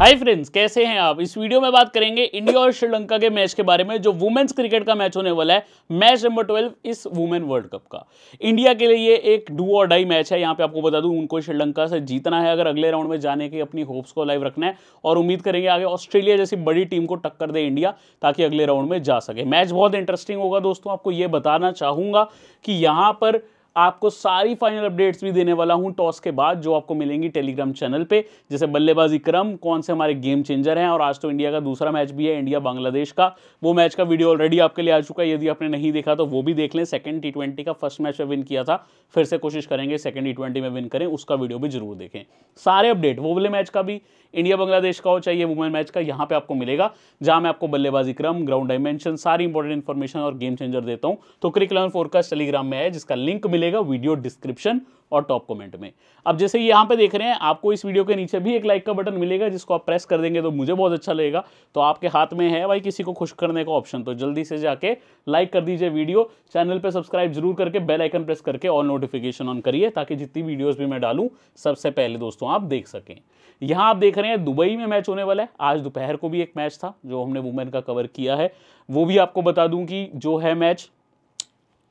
hi friends कैसे हैं आप इस वीडियो में बात करेंगे इंडिया और श्रीलंका के मैच के बारे में जो वुमेन्स क्रिकेट का मैच होने वाला है मैच नंबर ट्वेल्व इस वुमेन वर्ल्ड कप का इंडिया के लिए ये एक डू और डाई मैच है यहाँ पे आपको बता दूं उनको श्रीलंका से जीतना है अगर अगले राउंड में जाने की अपनी होप्स को लाइव रखना है और उम्मीद करेंगे आगे ऑस्ट्रेलिया जैसी बड़ी टीम को टक्कर दे इंडिया ताकि अगले राउंड में जा सके मैच बहुत इंटरेस्टिंग होगा दोस्तों आपको ये बताना चाहूँगा कि यहाँ पर आपको सारी फाइनल अपडेट्स भी देने वाला हूं टॉस के बाद जो आपको मिलेंगी टेलीग्राम चैनल पे जैसे बल्लेबाजी क्रम कौन से हमारे गेम चेंजर हैं और आज तो इंडिया का दूसरा मैच भी है इंडिया बांग्लादेश का वो मैच का वीडियो ऑलरेडी आपके लिए आ चुका है यदि आपने नहीं देखा तो वो भी देख लें सेकेंड टी का फर्स्ट मैच में विन किया था फिर से कोशिश करेंगे सेकेंड टी में विन करें उसका वीडियो भी जरूर देखें सारे अपडेट वो वाले मैच का भी इंडिया बांग्लादेश का हो चाहिए वुमेन मैच का यहाँ पे आपको मिलेगा जहाँ मैं आपको बल्लेबाजी क्रम ग्राउंड डायमेंशन सारी इंपॉर्टेंट इन्फॉर्मेशन और गेम चेंजर देता हूँ तो क्रिक इलेवन फोरकास्ट टेलीग्राम में है जिसका लिंक मिले मिलेगा वीडियो डिस्क्रिप्शन और टॉप कमेंट में अब जैसे यहाँ पे देख रहे हैं आपको इस वीडियो के नीचे भी एक लाइक का बटन मिलेगा जिसको आप प्रेस कर देंगे तो मुझे बहुत अच्छा लगेगा तो आपके हाथ में है भाई किसी को खुश करने का ऑप्शन तो जल्दी से जाके लाइक कर दीजिए वीडियो चैनल पे सब्सक्राइब जरूर करके बेल आइकन प्रेस करके ऑल नोटिफिकेशन ऑन करिए ताकि जितनी वीडियोज़ भी मैं डालूँ सबसे पहले दोस्तों आप देख सकें यहाँ आप देख रहे हैं दुबई में मैच होने वाला है आज दोपहर को भी एक मैच था जो हमने वुमेन का कवर किया है वो भी आपको बता दूँ कि जो है मैच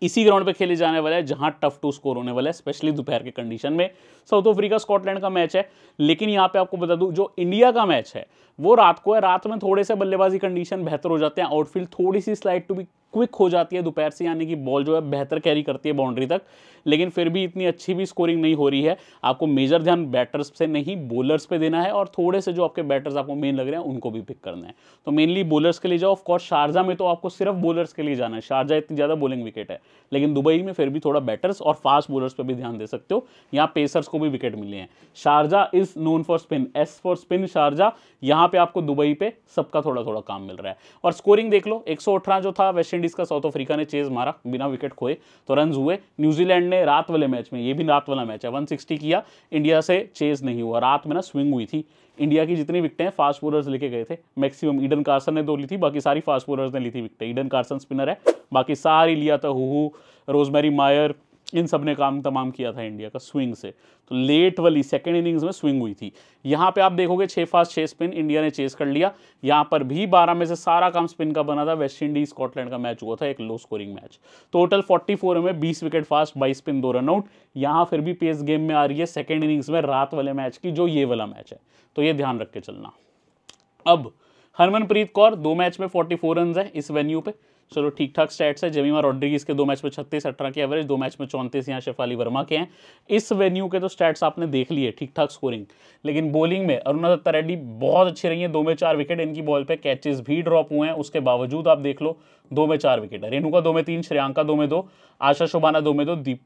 इसी ग्राउंड पे खेले जाने वाला है जहां टफ टू स्कोर होने वाला है स्पेशली दोपहर के कंडीशन में साउथ अफ्रीका स्कॉटलैंड का मैच है लेकिन यहां पे आपको बता दूं जो इंडिया का मैच है वो रात को है रात में थोड़े से बल्लेबाजी कंडीशन बेहतर हो जाते हैं आउटफील्ड थोड़ी सी स्लाइड टू बी क्विक हो जाती है दोपहर से यानी कि बॉल जो है बेहतर कैरी करती है बाउंड्री तक लेकिन फिर भी इतनी अच्छी भी स्कोरिंग नहीं हो रही है आपको मेजर ध्यान बैटर्स से नहीं बॉलर्स पे देना है और थोड़े से जो आपके बैटर्स आपको मेन लग रहे हैं उनको भी पिक करना है तो मेनली बॉलर्स के लिए जाओ ऑफकोर्स शारजा में तो आपको सिर्फ बॉलर्स के लिए जाना है शारजा इतनी ज़्यादा बॉलिंग विकेट है लेकिन दुबई में फिर भी थोड़ा बैटर्स और फास्ट बॉलर्स पर भी ध्यान दे सकते हो यहाँ पेसर्स को भी विकेट मिले हैं Sharjah is known for spin S for spin Sharjah यहाँ पे आपको दुबई पर सबका थोड़ा थोड़ा काम मिल रहा है और स्कोरिंग देख लो एक जो था वेस्ट इंडीज़ का साउथ अफ्रीका ने चेज मारा बिना विकेट खोए तो रन हुए न्यूजीलैंड ने रात वाले मैच में ये भी रात वाला मैच है वन किया इंडिया से चेज नहीं हुआ रात में ना स्विंग हुई थी इंडिया की जितनी विकटें हैं फास्ट बोलर्स लेके गए थे मैक्सिमम ईडन कार्सन ने दो ली थी बाकी सारी फास्ट बोलर्स ने ली थी विकटें ईडन कार्सन स्पिनर है बाकी सारी लिया था हु रोजमेरी मायर इन सब ने काम तमाम किया था इंडिया का स्विंग से तो लेट वाली सेकेंड इनिंग्स में स्विंग हुई थी यहाँ पे आप देखोगे छः फास्ट छः स्पिन इंडिया ने चेस कर लिया यहाँ पर भी बारह में से सारा काम स्पिन का बना था वेस्ट इंडीज स्कॉटलैंड का मैच हुआ था एक low scoring match total forty four में बीस विकेट फास्ट बाईस स्पिन दो रन आउट यहाँ फिर भी पेस गेम में आ रही है सेकेंड इनिंग्स में रात वाले मैच की जो ये वाला मैच है तो ये ध्यान रख के चलना अब हरमनप्रीत कौर दो मैच में फोर्टी फोर रन है इस वेन्यू पे चलो ठीक ठाक स्टैट्स है जेमिमा रॉड्रिगीज के दो मैच में छत्तीस अठारह के एवरेज दो मैच में चौंतीस यहाँ शेफाली वर्मा के हैं इस वेन्यू के तो स्टैट्स आपने देख लिए ठीक ठाक स्कोरिंग लेकिन बॉलिंग में अरुणा दत्ता रेड्डी बहुत अच्छी रही है दो में चार विकेट इनकी बॉल पर कैचेज भी ड्रॉप हुए हैं उसके बावजूद आप देख लो दो में चार विकेट है रेणुका दो में तीन श्रेयांका दो में दो आशा शोभाना दो में दो दीप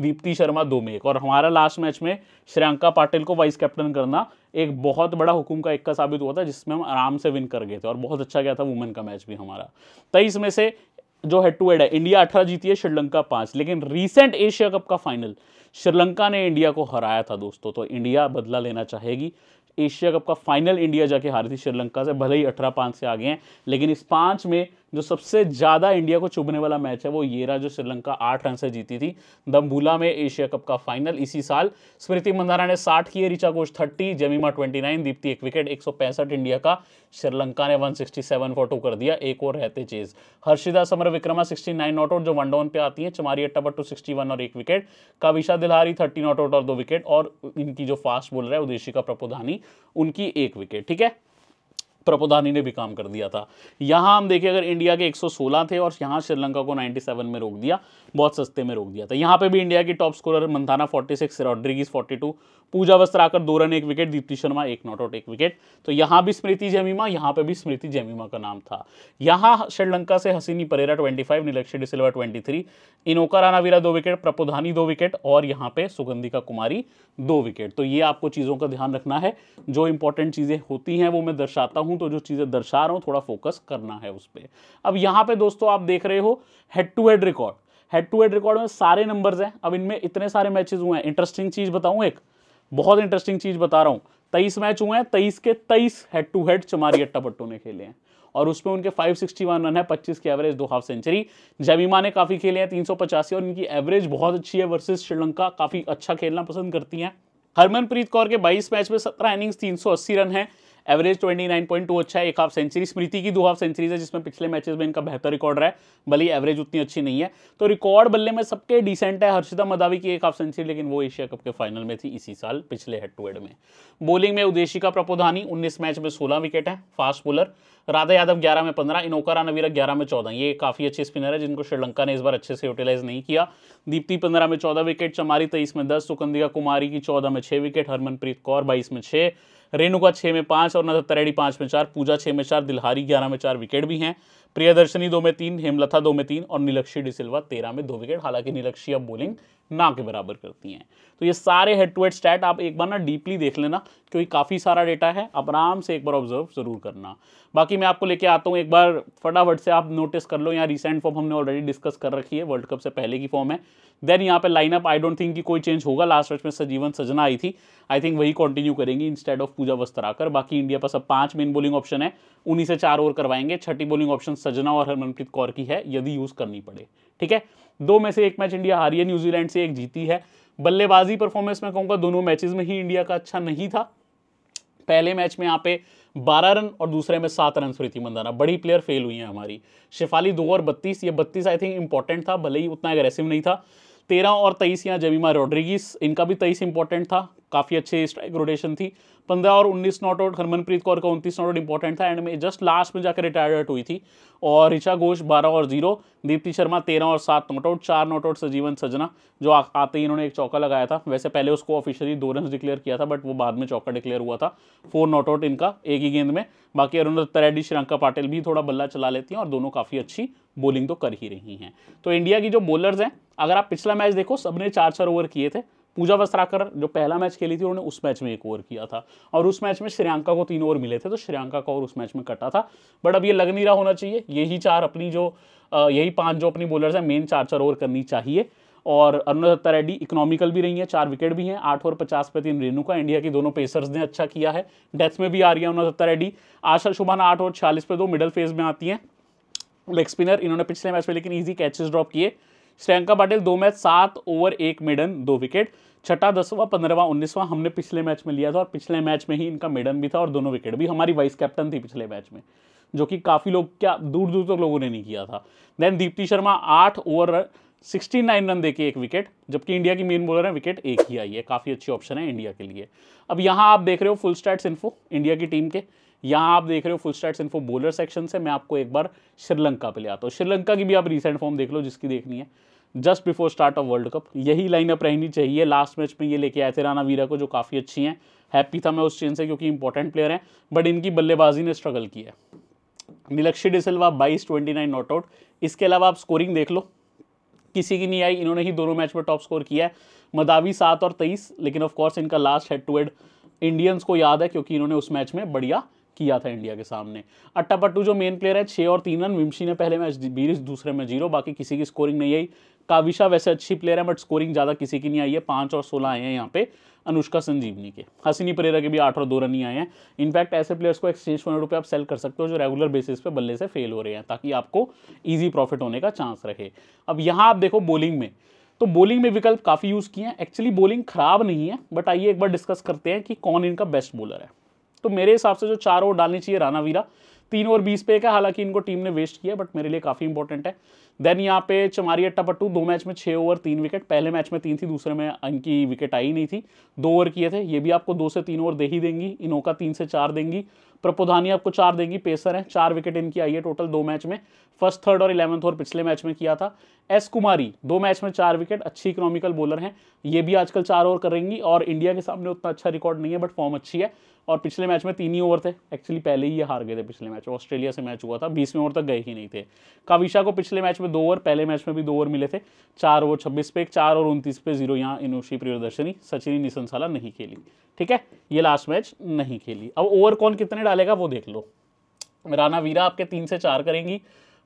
दीप्ति शर्मा दो में एक और हमारा लास्ट मैच में श्रियंका पाटिल को वाइस कैप्टन करना एक बहुत बड़ा हुकुम का इक्का साबित हुआ था जिसमें हम आराम से विन कर गए थे और बहुत अच्छा गया था वुमेन का मैच भी हमारा तेईस में से जो हेड टू हेड है इंडिया अठारह जीती है श्रीलंका पांच लेकिन रिसेंट एशिया कप का फाइनल श्रीलंका ने इंडिया को हराया था दोस्तों तो इंडिया बदला लेना चाहेगी एशिया कप का फाइनल इंडिया जाके हारी थी श्रीलंका से भले ही अठारह पांच से आगे हैं लेकिन इस पाँच में जो सबसे ज़्यादा इंडिया को चुभने वाला मैच है वो ये रहा जो श्रीलंका आठ रन से जीती थी दम्बूला में एशिया कप का फाइनल इसी साल स्मृति मंदारा ने साठ किए Richa Ghosh thirty Jemimah twenty nine Deepti एक विकेट एक इंडिया का श्रीलंका ने सेवन फॉर टू कर दिया एक और रहते chase Harshitha Samara Wickrama nine not out जो वन डाउन पे आती है चमारी अट्टा टू सिक्सटी और एक wicket Kavisha Dilhari thirty not out और दो विकेट और इनकी जो फास्ट रहा है उदेशी का प्रपोधानी उनकी एक विकेट ठीक है प्रपोधानी ने भी काम कर दिया था यहाँ हम देखें अगर इंडिया के 116 थे और यहाँ श्रीलंका को 97 में रोक दिया बहुत सस्ते में रोक दिया था यहाँ पे भी इंडिया की top scorer Mandhana 46 six Rodrigues forty Pooja Vastrakar दो रन एक विकेट दीप्ति शर्मा एक नॉट आउट एक विकेट तो यहाँ भी स्मृति जयमीमा यहाँ पर भी स्मृति जयमीमा का नाम था यहाँ श्रीलंका से Hasini Perera twenty five Nilakshi de Silva three Inoka Ranaweera दो विकेट प्रपोधानी दो विकेट और यहाँ पर सुगंधिका कुमारी दो विकेट तो ये आपको चीज़ों का ध्यान रखना है जो इंपॉर्टेंट चीज़ें होती हैं वो मैं दर्शाता हूँ हूं तो जो चीज़ें दर्शा रहा हूं थोड़ा फोकस करना है उस पर अब यहां पे दोस्तों आप देख रहे हो head to head record head to head record में सारे नंबर्स हैं अब इनमें इतने सारे मैचेस हुए हैं इंटरेस्टिंग चीज़ बताऊं एक बहुत इंटरेस्टिंग चीज़ बता रहा हूं तेईस मैच हुए हैं तेईस के तेईस head to head Chamari Athapaththu ने खेले हैं और उसमें उनके 561 रन है 25 की एवरेज दो हाफ सेंचुरी जमीमा ने काफ़ी खेले हैं तीन और इनकी एवरेज बहुत अच्छी है वर्सेस श्रीलंका काफ़ी अच्छा खेलना पसंद करती हैं हरमनप्रीत कौर के 22 मैच में 17 इनिंग्स 380 रन है एवरेज 29.2 अच्छा है एक हाफ सेंचुरी स्मृति की दो हाफ सेंचुरीज है जिसमें पिछले मैचेस में इनका बेहतर रिकॉर्ड रहा है भले एवरेज उतनी अच्छी नहीं है तो रिकॉर्ड बल्ले में सबके डिसेंट है हर्षिता मदावी की एक हाफ सेंचुरी लेकिन वो एशिया कप के फाइनल में थी इसी साल पिछले हेड टू हेड में बॉलिंग में उदेशिका प्रपोधानी उन्नीस मैच में सोलह विकेट है फास्ट बॉलर राधा यादव ग्यारह में पंद्रह इनोकारा नवीरा ग्यारह में चौदह ये काफ़ी अच्छे स्पिनर है जिनको श्रीलंका ने इस बार अच्छे से यूटिलाइज नहीं किया दीप्ति पंद्रह में चौदह विकेट चमारी तेईस में दस सुकंदिका कुमारी की चौदह में छः विकेट हरमनप्रीत कौर बाईस में छः रेणुका छः में पाँच और नजर तरेडी पाँच में चार पूजा छः में चार दिलहारी ग्यारह में चार विकेट भी हैं प्रियदर्शनी दो में तीन हेमलथा दो में तीन और नीलक्षी डिसिल्वा तेरह में दो विकेट हालांकि नीलक्षी अब बोलिंग ना के बराबर करती हैं तो ये सारे हेड टू हेड स्टैट आप एक बार ना डीपली देख लेना क्योंकि काफ़ी सारा डेटा है आप आराम से एक बार ऑब्जर्व ज़रूर करना बाकी मैं आपको लेके आता हूँ एक बार फटाफट से आप नोटिस कर लो यहाँ रिसेंट फॉर्म हमने ऑलरेडी डिस्कस कर रखी है वर्ल्ड कप से पहले की फॉर्म है देन यहाँ पे लाइनअप आई डोंट थिंक की कोई चेंज होगा लास्ट मैच में सजीवन सजना आई थी आई थिंक वही कंटिन्यू करेंगी इंस्टेड ऑफ पूजा वस्त्राकर बाकी इंडिया पास अब पांच मेन बोलिंग ऑप्शन है उन्हीं से चार ओवर करवाएंगे छठी बोलिंग ऑप्शन सजना और हरमनप्रीत कौर की है यदि यूज़ करनी पड़े ठीक है दो में से एक मैच इंडिया हारी है न्यूजीलैंड से एक जीती है बल्लेबाजी परफॉर्मेंस में कहूँगा दोनों मैचेस में ही इंडिया का अच्छा नहीं था पहले मैच में यहाँ पे 12 रन और दूसरे में सात रन स्मृति मंदाना बड़ी प्लेयर फेल हुई है हमारी शिफाली दो और बत्तीस ये बत्तीस आई थिंक इंपॉर्टेंट था भले ही उतना एग्रेसिव नहीं था तेरह और तेईस यहाँ जमीमा रोड्रिगिस इनका भी तेईस इंपॉर्टेंट था काफ़ी अच्छी स्ट्राइक रोटेशन थी पंद्रह और उन्नीस नॉट आउट हरमनप्रीत कौर का उनतीस नॉट आउट इंपॉर्टेंट था एंड में जस्ट लास्ट में जाकर रिटायर्ड हुई थी और ऋषा घोष बारह और जीरो दीप्ति शर्मा तेरह और सात नॉट आउट चार नॉट आउट सजीवन सजना जो आ, आते ही इन्होंने एक चौका लगाया था वैसे पहले उसको ऑफिशियली दो रन डिक्लेयर किया था बट वो बाद में चौका डिक्लेयर हुआ था फोर नॉट आउट इनका एक ही गेंद में बाकी अरुण रेड्डी श्रियंका पाटिल भी थोड़ा बल्ला चला लेती हैं और दोनों काफ़ी अच्छी बॉलिंग तो कर ही रही हैं तो इंडिया की जो बॉलर्स हैं अगर आप पिछला मैच देखो सबने चार चार ओवर किए थे पूजा वस्त्राकर जो पहला मैच खेली थी उन्होंने उस मैच में एक ओवर किया था और उस मैच में श्रियंका को तीन ओवर मिले थे तो श्रियंका का ओवर उस मैच में कटा था बट अब ये लग नहीं रहा होना चाहिए यही चार अपनी जो यही पाँच जो अपनी बॉलर्स हैं मेन चार चार ओवर करनी चाहिए और अरुण दत्ता रेड्डी इकोनॉमिकल भी रही हैं चार विकेट भी हैं आठ ओवर पचास पे तीन रेनू का इंडिया की दोनों पेसर्स ने अच्छा किया है डेथ में भी आ रही है अरुण दत्ता रेड्डी आशा शुभान आठ और छियालीस पे दो मिडल फेज में आती हैं लेग स्पिनर इन्होंने पिछले मैच में लेकिन ईजी कैचेस ड्रॉप किए श्रियंका पाटिल दो मैच सात ओवर एक मिडन दो विकेट छठा दसवां पंद्रहवा उन्नीसवां हमने पिछले मैच में लिया था और पिछले मैच में ही इनका मेडन भी था और दोनों विकेट भी हमारी वाइस कैप्टन थी पिछले मैच में जो कि काफ़ी लोग क्या दूर दूर तक तो लोगों ने नहीं किया था देन दीप्ति शर्मा आठ ओवर सिक्सटी नाइन रन देके एक विकेट जबकि इंडिया की मेन बॉलर है विकेट एक ही आई है काफ़ी अच्छी ऑप्शन है इंडिया के लिए अब यहाँ आप देख रहे हो फुल स्टैट्स इन्फो इंडिया की टीम के यहाँ आप देख रहे हो full stats info bowler section से मैं आपको एक बार श्रीलंका पे ले आता हूँ श्रीलंका की भी आप रिसेंट फॉर्म देख लो जिसकी देखनी है just before start of world cup यही लाइनअप रहनी चाहिए लास्ट मैच में ये लेके आए थे राना वीरा को जो काफ़ी अच्छी हैं हैप्पी था मैं उस चीज से क्योंकि इंपॉर्टेंट प्लेयर हैं बट इनकी बल्लेबाजी ने स्ट्रगल किया नीलक्षी डिसल्वा बाईस ट्वेंटी नाइन नॉट आउट इसके अलावा आप स्कोरिंग देख लो किसी की नहीं आई इन्होंने ही दोनों मैच में टॉप स्कोर किया है मदावी सात और तेईस लेकिन ऑफकोर्स इनका last head to head Indians को याद है क्योंकि इन्होंने उस मैच में बढ़िया किया था इंडिया के सामने अट्टापट्टू जो मेन प्लेयर है छः और तीन रन विमशी ने पहले मैच बीस दूसरे में जीरो बाकी किसी की स्कोरिंग नहीं आई काविशा वैसे अच्छी प्लेयर है बट स्कोरिंग ज़्यादा किसी की नहीं आई है पाँच और सोलह आए हैं यहाँ पे अनुष्का संजीवनी के हसीनी परेरा के भी आठ और दो रन ही आए हैं इनफैक्ट ऐसे प्लेयर्स को एक्सचेंज पॉइंट रुपये आप सेल कर सकते हो जो रेगुलर बेसिस पे बल्ले से फेल हो रहे हैं ताकि आपको ईजी प्रॉफिट होने का चांस रहे अब यहाँ आप देखो बॉलिंग में तो बॉलिंग में विकल्प काफ़ी यूज़ किए हैं एक्चुअली बॉलिंग ख़राब नहीं है बट आइए एक बार डिस्कस करते हैं कि कौन इनका बेस्ट बॉलर है तो मेरे हिसाब से जो चार ओवर डालनी चाहिए राना वीरा तीन ओवर बीस पे एक है हालांकि इनको टीम ने वेस्ट किया बट मेरे लिए काफ़ी इंपॉर्टेंट है देन यहाँ पे चमारी अट्टा पट्टू दो मैच में छः ओवर तीन विकेट पहले मैच में तीन थी दूसरे में इनकी विकेट आई नहीं थी दो ओवर किए थे ये भी आपको दो से तीन ओवर दे ही देंगी इनोका तीन से चार देंगी प्रपोधानी आपको चार देंगी पेसर है चार विकेट इनकी आई है टोटल दो मैच में फर्स्ट थर्ड और इलेवंथ और पिछले मैच में किया था एस कुमारी दो मैच में चार विकेट अच्छी इकोनॉमिकल बॉलर हैं ये भी आजकल चार ओवर करेंगी और इंडिया के सामने उतना अच्छा रिकॉर्ड नहीं है बट फॉर्म अच्छी है और पिछले मैच में तीन ही ओवर थे एक्चुअली पहले ही ये हार गए थे पिछले मैच ऑस्ट्रेलिया से मैच हुआ था बीसवें ओवर तक गए ही नहीं थे काविशा को पिछले मैच में दो ओवर पहले मैच में भी दो ओवर मिले थे चार ओवर छब्बीस पे एक चार ओवर उनतीस पे जीरो यहाँ इनोशी प्रियदर्शनी सचिनी निसंसाला नहीं खेली ठीक है ये लास्ट मैच नहीं खेली अब ओवर कौन कितने डालेगा वो देख लो राना वीरा आपके तीन से चार करेंगी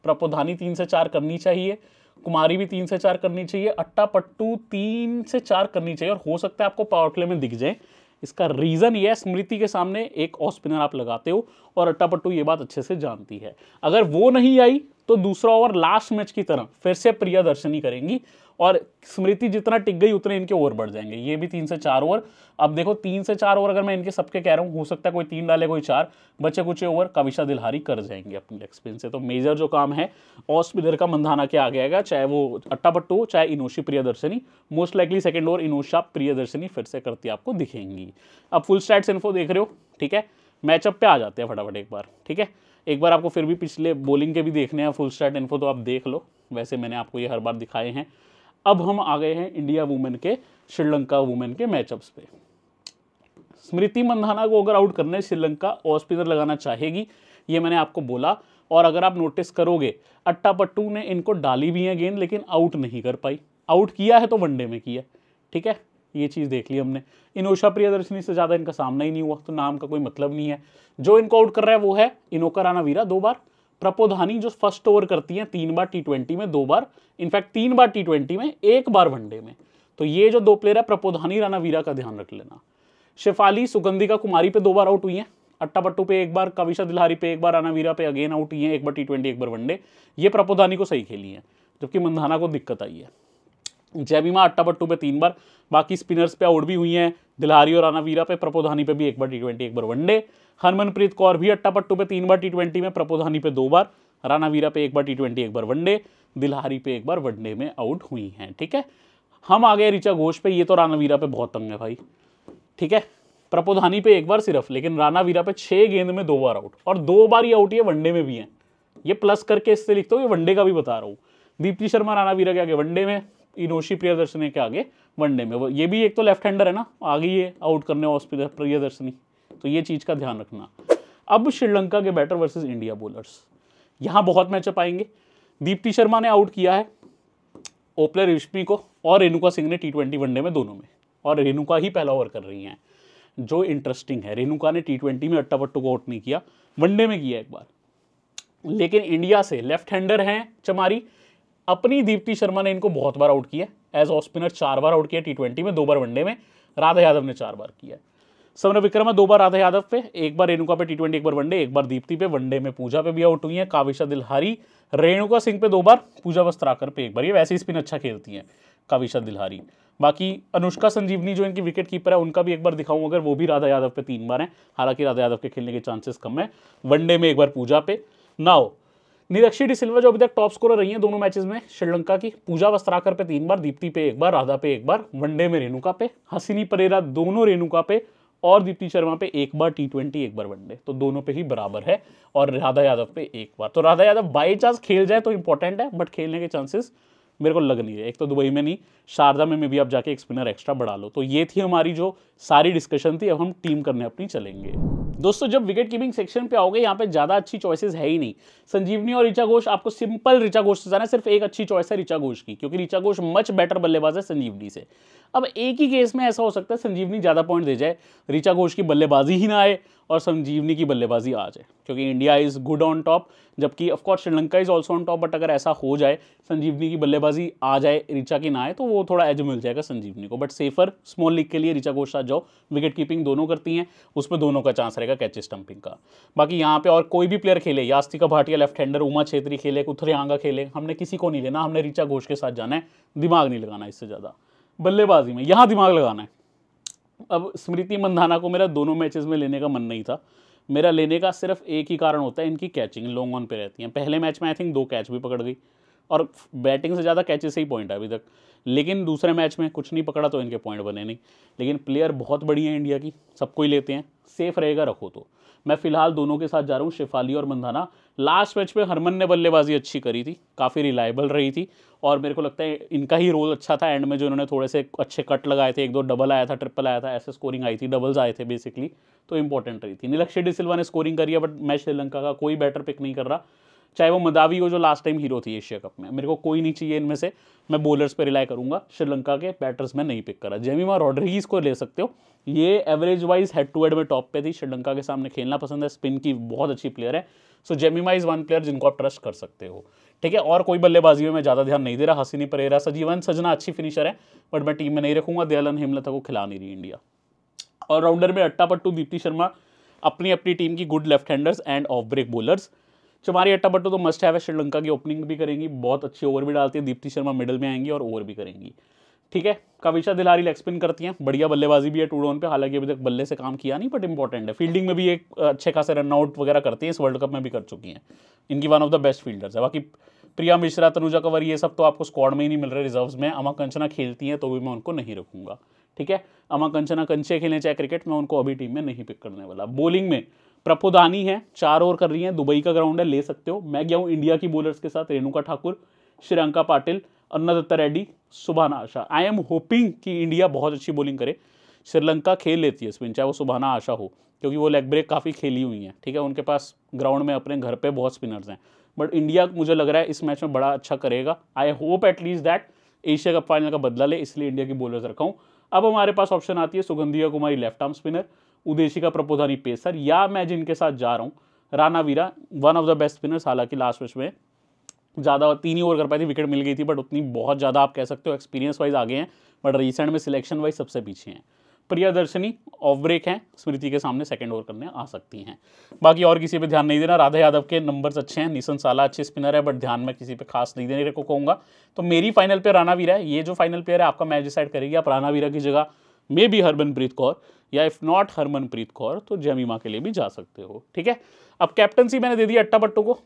प्रपोधानी तीन से चार करनी चाहिए कुमारी भी तीन से चार करनी चाहिए अट्टा पट्टू तीन से चार करनी चाहिए और हो सकता है आपको पावर प्ले में दिख जाए इसका रीज़न यह स्मृति के सामने एक ऑफ स्पिनर आप लगाते हो और अट्टापट्टू ये बात अच्छे से जानती है अगर वो नहीं आई तो दूसरा ओवर लास्ट मैच की तरह फिर से प्रिया दर्शनी करेंगी और स्मृति जितना टिक गई उतने इनके ओवर बढ़ जाएंगे ये भी तीन से चार ओवर अब देखो तीन से चार ओवर अगर मैं इनके सबके कह रहा हूँ हो सकता है कोई तीन डाले कोई चार बचे कुछ ओवर कविशा दिलहारी कर जाएंगे अपने लेग स्पिन से तो मेजर जो काम है और स्पिनर का मंधाना के आ गया चाहे वो अट्टा पट्टू हो चाहे Inoshi Priyadarshani most likely second over Inoshi Priyadarshani फिर से करती आपको दिखेंगी अब फुल स्टैट्स इन्फो देख रहे हो ठीक है मैचअप पे आ जाते हैं फटाफट एक बार ठीक है एक बार आपको फिर भी पिछले बॉलिंग के भी देखने हैं फुल स्टार्ट इन्फो तो आप देख लो वैसे मैंने आपको ये हर बार दिखाए हैं अब हम आ गए हैं इंडिया वुमेन के श्रीलंका वुमेन के मैचअप्स पे स्मृति मंधाना को अगर आउट करने श्रीलंका ऑस्पिनर लगाना चाहेगी ये मैंने आपको बोला और अगर आप नोटिस करोगे अट्टा पट्टू ने इनको डाली भी है गेंद लेकिन आउट नहीं कर पाई आउट किया है तो वनडे में किया ठीक है ये चीज़ देख ली हमने इनोशा प्रियदर्शनी से ज़्यादा इनका सामना ही नहीं हुआ तो नाम का कोई मतलब नहीं है जो इनको आउट कर रहा है वो है इनोका वीरा दो बार प्रपोधानी जो फर्स्ट ओवर करती हैं तीन बार टी ट्वेंटी में दो बार इनफैक्ट तीन बार टी ट्वेंटी में एक बार वनडे में तो ये जो दो प्लेयर है प्रपोधानी राना वीरा का ध्यान रख लेना शेफाली सुगंधिका कुमारी पे दो बार आउट हुई हैं अट्टा पट्टू पे एक बार कविशा दिलहारी पे एक बार राना वीरा पे अगेन आउट हुई हैं एक बार टी ट्वेंटी एक बार वनडे ये प्रपोधानी को सही खेली है जबकि मंदाना को दिक्कत आई है जैबीमा अट्टापट्टू पे तीन बार बाकी स्पिनर्स पे आउट भी हुई हैं दिलहारी और रानावीरा पे प्रपोधानी पे भी एक बार टी ट्वेंटी एक बार वनडे हरमनप्रीत कौर भी अट्टापट्टू पे तीन बार टी ट्वेंटी में प्रपोधानी पे दो बार रानावीरा पे एक बार टी ट्वेंटी एक बार वनडे दिलहारी पे एक बार वनडे में आउट हुई हैं ठीक है हम आ गए ऋचा घोष पे ये तो रानावीरा पे बहुत तंग है भाई ठीक है प्रपोधानी पे एक बार सिर्फ लेकिन रानावीरा पे छः गेंद में दो बार आउट और दो बार ही आउट ये वनडे में भी हैं ये प्लस करके इससे लिखते हो ये वनडे का भी बता रहा हूँ दीप्ति शर्मा रानावीरा के आगे वनडे में इनोशी प्रियदर्शनी के आगे वनडे में ये भी एक तो लेफ्ट हैंडर है ना आगे ये आउट करने वाला प्रियदर्शनी तो ये चीज़ का ध्यान रखना अब श्रीलंका के बैटर वर्सेज इंडिया बॉलर्स यहाँ बहुत मैचअप आएंगे दीप्ति शर्मा ने आउट किया है ओपलर रिश्मी को और रेणुका सिंह ने टी ट्वेंटी वनडे में दोनों में और रेणुका ही पहला ओवर कर रही हैं जो इंटरेस्टिंग है रेणुका ने टी ट्वेंटी में अट्टा पट्टू को आउट नहीं किया वनडे में किया एक बार लेकिन इंडिया से लेफ्ट हैंडर हैं चमारी अपनी दीप्ति शर्मा ने इनको बहुत बार आउट किया एज ऑफ स्पिनर चार बार आउट किया टी ट्वेंटी में दो बार वनडे में राधा यादव ने चार बार किया समर विक्रमा दो बार राधा यादव पे एक बार रेणुका पे टी ट्वेंटी एक बार वनडे एक बार दीप्ति पे वनडे में पूजा पे भी आउट हुई है काविशा दिलहारी रेणुका सिंह पे दो बार पूजा वस्त्राकर पे एक बार ये वैसे ही स्पिन अच्छा खेलती हैं काविशा दिलहारी बाकी अनुष्का संजीवनी जो इनकी विकेट कीपर है उनका भी एक बार दिखाऊं अगर वो भी राधा यादव पे तीन बार हैं हालांकि राधा यादव के खेलने के चांसेस कम है वनडे में एक बार पूजा पे नाउ निरक्षी डी सिल्वा जो अभी तक टॉप स्कोरर रही हैं दोनों मैचेस में श्रीलंका की पूजा वस्त्राकर पे तीन बार दीप्ति पे एक बार राधा पे एक बार वनडे में रेणुका पे हसीनी परेरा दोनों रेणुका पे और दीप्ति शर्मा पे एक बार टी ट्वेंटी एक बार वनडे तो दोनों पे ही बराबर है और राधा यादव पे एक बार तो राधा यादव बाई चांस खेल जाए तो इंपॉर्टेंट है बट खेलने के चांसेस मेरे को लग नहीं है एक तो दुबई में नहीं शारदा में भी आप जाके एक स्पिनर एक्स्ट्रा बढ़ा लो तो ये थी हमारी जो सारी डिस्कशन थी अब हम टीम करने अपनी चलेंगे दोस्तों जब विकेट कीपिंग सेक्शन पे आओगे यहाँ पे ज़्यादा अच्छी चॉइसेस है ही नहीं संजीवनी और ऋचा घोष आपको सिंपल ऋचा घोष से जाना सिर्फ एक अच्छी चॉइस है ऋचा घोष की क्योंकि ऋचा घोष मच बेटर बल्लेबाज है संजीवनी से अब एक ही केस में ऐसा हो सकता है संजीवनी ज़्यादा पॉइंट दे जाए ऋचा घोष की बल्लेबाजी ही ना आए और संजीवनी की बल्लेबाजी आ जाए क्योंकि India is good on top जबकि of course Sri Lanka is also on top but अगर ऐसा हो जाए संजीवनी की बल्लेबाजी आ जाए ऋचा की ना आए तो वो थोड़ा एज मिल जाएगा संजीवनी को बट सेफर स्मॉल लीग के लिए ऋचा घोष साथ जाओ विकेट कीपिंग दोनों करती हैं उस पर दोनों का चांस रहेगा कैच स्टम्पिंग का बाकी यहाँ पे और कोई भी प्लेयर खेले यास्तिका भाटिया लेफ्ट हैंडर उमा छेत्री खेले कुथरियांगा खेले हमने किसी को नहीं लेना हमने ऋचा घोष के साथ जाना है दिमाग नहीं लगाना इससे ज़्यादा बल्लेबाजी में यहाँ दिमाग लगाना है अब स्मृति मंधाना को मेरा दोनों मैचेस में लेने का मन नहीं था मेरा लेने का सिर्फ एक ही कारण होता है इनकी कैचिंग लॉन्ग ऑन पे रहती हैं पहले मैच में आई थिंक दो कैच भी पकड़ गई और बैटिंग से ज़्यादा कैचेस ही पॉइंट है अभी तक लेकिन दूसरे मैच में कुछ नहीं पकड़ा तो इनके पॉइंट बने नहीं लेकिन प्लेयर बहुत बड़ी है इंडिया की सबको ही लेते हैं सेफ रहेगा रखो तो मैं फिलहाल दोनों के साथ जा रहा हूँ शिफाली और मंदाना लास्ट मैच में हरमन ने बल्लेबाजी अच्छी करी थी काफ़ी रिलायबल रही थी और मेरे को लगता है इनका ही रोल अच्छा था एंड में जो इन्होंने थोड़े से अच्छे कट लगाए थे एक दो डबल आया था ट्रिपल आया था ऐसे स्कोरिंग आई थी डबल्स आए थे बेसिकली तो इंपॉर्टेंट रही थी नीलक्ष डिसिल्वा ने स्कोरिंग करी है बट मैं श्रीलंका का कोई बैटर पिक नहीं कर रहा चाहे वो मदावी हो जो लास्ट टाइम हीरो थी एशिया कप में मेरे को कोई नहीं चाहिए इनमें से मैं बॉलर्स पर रिलाई करूंगा श्रीलंका के बैटर्स में नहीं पिक करा जेमिमा रॉड्रिगीज को ले सकते हो ये average wise head to head में टॉप पे थी श्रीलंका के सामने खेलना पसंद है स्पिन की बहुत अच्छी प्लेयर है so Jemimah is one player जिनको आप ट्रस्ट कर सकते हो ठीक है और कोई बल्लेबाजी में मैं ज़्यादा ध्यान नहीं दे रहा हसीनी परेरा सजीवन सजना अच्छी फिनिशर है बट मैं टीम में नहीं रखूंगा दयालन हिमलता को खिला नहीं रही इंडिया ऑलराउंडर में अट्टा पट्टू दीप्ति शर्मा अपनी अपनी टीम की good left handers and off break bowlers Chamari Athapaththu तो मस्ट है श्रीलंका की ओपनिंग भी करेंगी बहुत अच्छी ओवर भी डालती है दीप्ति शर्मा मिडल में आएंगी और ओवर भी करेंगी ठीक है कविशा दिलारी लेग स्पिन करती हैं बढ़िया बल्लेबाजी भी है टू डॉन पे हालांकि अभी तक बल्ले से काम किया नहीं बट इंपॉर्टेंट है फील्डिंग में भी एक अच्छे खासे रन आउट वगैरह करती हैं इस वर्ल्ड कप में भी कर चुकी हैं इनकी one of the best fielders है बाकी प्रिया मिश्रा तनुजा कवर ये सब तो आपको स्क्वाड में ही नहीं मिल रहे रिजर्व्स में अमा कंचना खेलती हैं तो भी मैं उनको नहीं रखूंगा ठीक है अमा कंचना कंचे खेलने चाहे क्रिकेट मैं उनको अभी टीम में नहीं पिक करने वाला बॉलिंग में प्रपोदानी है चार ओवर कर रही हैं दुबई का ग्राउंड है ले सकते हो मैं गया हूँ इंडिया की बॉलर्स के साथ रेणुका ठाकुर श्रियंका पाटिल अन्ना दत्ता रेड्डी सुबहाना आशा आई एम होपिंग कि इंडिया बहुत अच्छी बॉलिंग करे श्रीलंका खेल लेती है स्पिन चाहे वो सुबहाना आशा हो क्योंकि वो लेग ब्रेक काफ़ी खेली हुई हैं ठीक है उनके पास ग्राउंड में अपने घर पे बहुत स्पिनर्स हैं बट इंडिया मुझे लग रहा है इस मैच में बड़ा अच्छा करेगा I hope at least that Asia Cup final का बदला ले इसलिए इंडिया की बॉलर्स रखा हूँ अब हमारे पास ऑप्शन आती है Sugandika Kumari left arm spinner Udeshi का प्रपोजल नहीं सर या मैं जिनके साथ जा रहा हूँ Ranaweera one of the best spinners हालांकि लास्ट मैच में ज़्यादा तीन ही ओवर कर पाई थी विकेट मिल गई थी बट उतनी बहुत ज़्यादा आप कह सकते हो एक्सपीरियंस वाइज आगे हैं बट रिसेंट में सिलेक्शन वाइज सबसे पीछे हैं प्रियादर्शनी ऑफ ब्रेक हैं स्मृति के सामने सेकंड ओवर करने आ सकती हैं बाकी और किसी पे ध्यान नहीं देना राधा यादव के नंबर्स अच्छे हैं निशन साला अच्छे स्पिनर है बट ध्यान में किसी पे खास नहीं देने को कहूँगा तो मेरी फाइनल पे राना वीरा है ये जो फाइनल प्लेयर है आपका मैच डिसाइड करेगी आप राना वीरा की जगह मे बी हरमनप्रीत कौर या इफ़ नॉट हरमनप्रीत कौर तो जमीमा के लिए भी जा सकते हो ठीक है अब कैप्टनसी मैंने दे दी अट्टा पट्टू को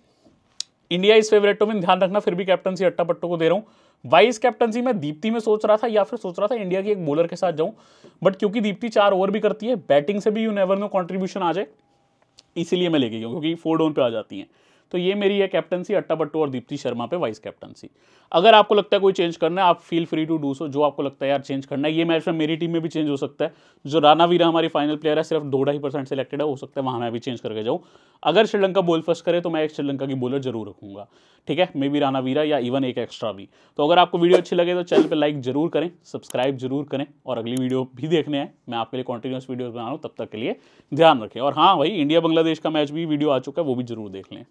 इंडिया इस फेवरेटो में ध्यान रखना फिर भी कैप्टनसी अट्टा पट्टू को दे रहा हूँ वाइस कैप्टनसी मैं दीप्ति में सोच रहा था या फिर सोच रहा था इंडिया की एक बॉलर के साथ जाऊं बट क्योंकि दीप्ति चार ओवर भी करती है बैटिंग से भी यू नेवर नो कॉन्ट्रीब्यूशन आ जाए इसीलिए मैं लेके गया क्योंकि फोर डाउन पे आ जाती हैं तो ये मेरी है कैप्टनसी अट्टा बट्टू और दीप्ति शर्मा पे वाइस कैप्टनसी अगर आपको लगता है कोई चेंज करना है आप feel free to do so जो आपको लगता है यार चेंज करना है ये मैच में मेरी टीम में भी चेंज हो सकता है जो राना वीरा हमारी फाइनल प्लेयर है सिर्फ दो ढाई परसेंट सेलेक्टेड है हो सकता है वहाँ मैं भी चेंज करके जाऊँ अगर श्रीलंका बॉल फर्स्ट करे तो मैं एक श्रीलंका की बॉलर जरूर रखूँगा ठीक है मे बी राना वीरा या इवन एक एक्स्ट्रा भी तो अगर आपको वीडियो अच्छी लगे तो चैनल पर लाइक जरूर करें सब्सक्राइब जरूर करें और अगली वीडियो भी देखने हैं मैं आपके लिए कॉन्टिन्यूस वीडियोज बना रहा हूँ तब तक के लिए ध्यान रखें और हाँ भाई इंडिया बांग्लादेश का मैच भी वीडियो आ चुका है वो भी जरूर देख लें